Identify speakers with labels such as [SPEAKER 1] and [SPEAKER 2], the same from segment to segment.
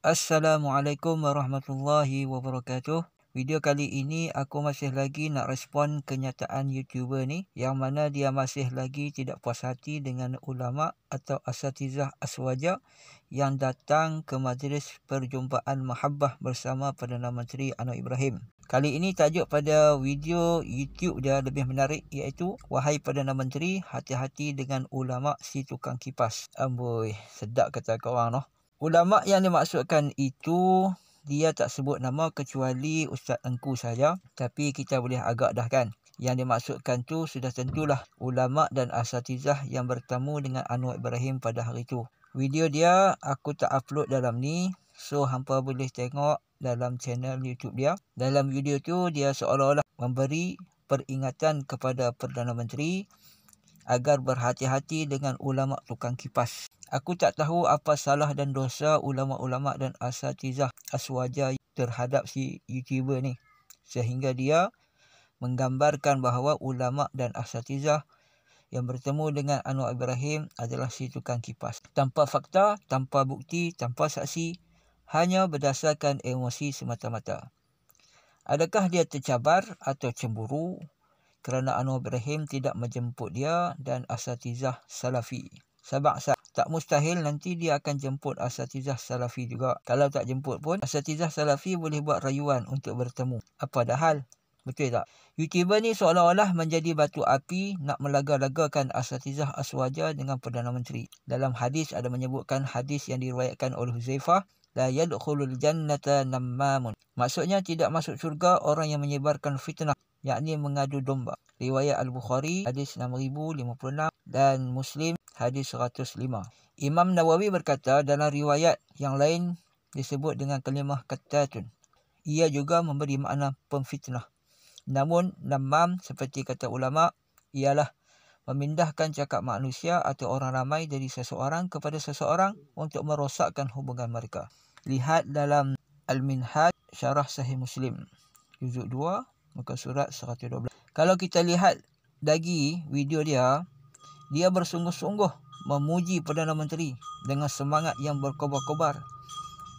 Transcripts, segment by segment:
[SPEAKER 1] Assalamualaikum warahmatullahi wabarakatuh. Video kali ini aku masih lagi nak respon kenyataan YouTuber ni yang mana dia masih lagi tidak puas hati dengan ulama atau asatizah aswaja yang datang ke majlis perjumpaan mahabbah bersama Perdana Menteri Anwar Ibrahim. Kali ini tajuk pada video YouTube dia lebih menarik iaitu Wahai Perdana Menteri, hati-hati dengan ulama' si tukang kipas. Amboi, sedap kata korang noh. Ulama' yang dimaksudkan itu, dia tak sebut nama kecuali Ustaz Engku saja. Tapi kita boleh agak dah kan. Yang dimaksudkan tu sudah tentulah ulama' dan asatizah yang bertemu dengan Anwar Ibrahim pada hari itu. Video dia aku tak upload dalam ni So hampa boleh tengok dalam channel YouTube dia. Dalam video tu dia seolah-olah memberi peringatan kepada Perdana Menteri agar berhati-hati dengan ulama tukang kipas. Aku tak tahu apa salah dan dosa ulama-ulama dan asatizah aswaja terhadap si YouTuber ni sehingga dia menggambarkan bahawa ulama dan asatizah yang bertemu dengan Anwar Ibrahim adalah si tukang kipas. Tanpa fakta, tanpa bukti, tanpa saksi, hanya berdasarkan emosi semata-mata. Adakah dia tercabar atau cemburu kerana Anwar Ibrahim tidak menjemput dia dan asatizah salafi? Sebab tak mustahil nanti dia akan jemput asatizah salafi juga. Kalau tak jemput pun, asatizah salafi boleh buat rayuan untuk bertemu. Apa dah hal? Betul tak? YouTuber ni seolah-olah menjadi batu api nak melaga-lagakan asatizah aswaja dengan Perdana Menteri. Dalam hadis ada menyebutkan hadis yang diriwayatkan oleh Huzaifah. La yadkhulul jannata namamun. Maksudnya tidak masuk syurga orang yang menyebarkan fitnah. Yakni mengadu domba. Riwayat Al-Bukhari hadis 6056 dan Muslim hadis 105. Imam Nawawi berkata dalam riwayat yang lain disebut dengan kelimah katatun. Ia juga memberi makna pemfitnah. Namun namam seperti kata ulama ialah memindahkan cakap manusia atau orang ramai dari seseorang kepada seseorang untuk merosakkan hubungan mereka. Lihat dalam Al-Minhaj Syarah Sahih Muslim juzuk 2 muka surat 112. Kalau kita lihat lagi video dia, dia bersungguh-sungguh memuji Perdana Menteri dengan semangat yang berkobar-kobar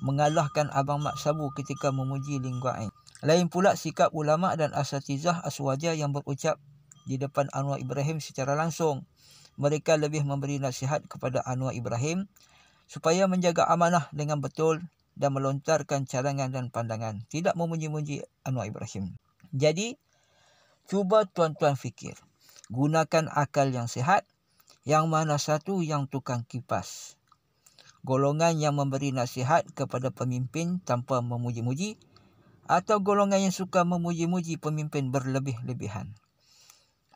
[SPEAKER 1] mengalahkan Abang Mat Sabu ketika memuji Lingguain. Lain pula sikap ulama dan asatizah aswaja yang berucap di depan Anwar Ibrahim secara langsung. Mereka lebih memberi nasihat kepada Anwar Ibrahim supaya menjaga amanah dengan betul dan melontarkan cadangan dan pandangan. Tidak memuji-muji Anwar Ibrahim. Jadi, cuba tuan-tuan fikir. Gunakan akal yang sihat. Yang mana satu yang tukang kipas. Golongan yang memberi nasihat kepada pemimpin tanpa memuji-muji atau golongan yang suka memuji-muji pemimpin berlebih-lebihan.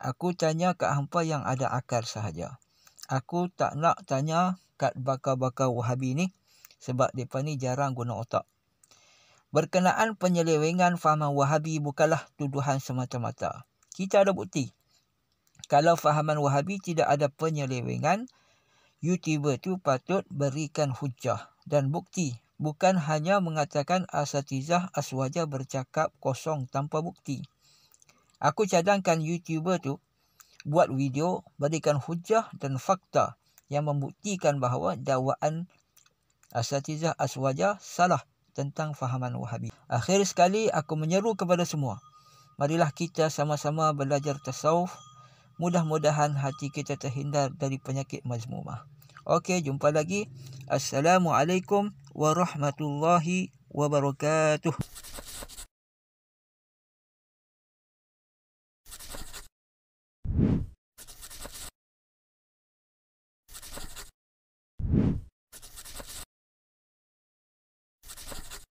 [SPEAKER 1] Aku tanya kat hampa yang ada akal sahaja. Aku tak nak tanya kat bakar-bakar wahabi ni sebab mereka ni jarang guna otak. Berkenaan penyelewengan fahaman wahabi bukanlah tuduhan semata-mata. Kita ada bukti. Kalau fahaman wahabi tidak ada penyelewengan, YouTuber tu patut berikan hujah dan bukti bukan hanya mengatakan asatizah aswaja bercakap kosong tanpa bukti. Aku cadangkan YouTuber tu buat video berikan hujah dan fakta yang membuktikan bahawa dakwaan asatizah aswaja salah tentang fahaman wahabi. Akhir sekali aku menyeru kepada semua. Marilah kita sama-sama belajar tasawuf. Mudah-mudahan hati kita terhindar dari penyakit mazmumah. Okey, jumpa lagi. Assalamualaikum. ورحمة الله وبركاته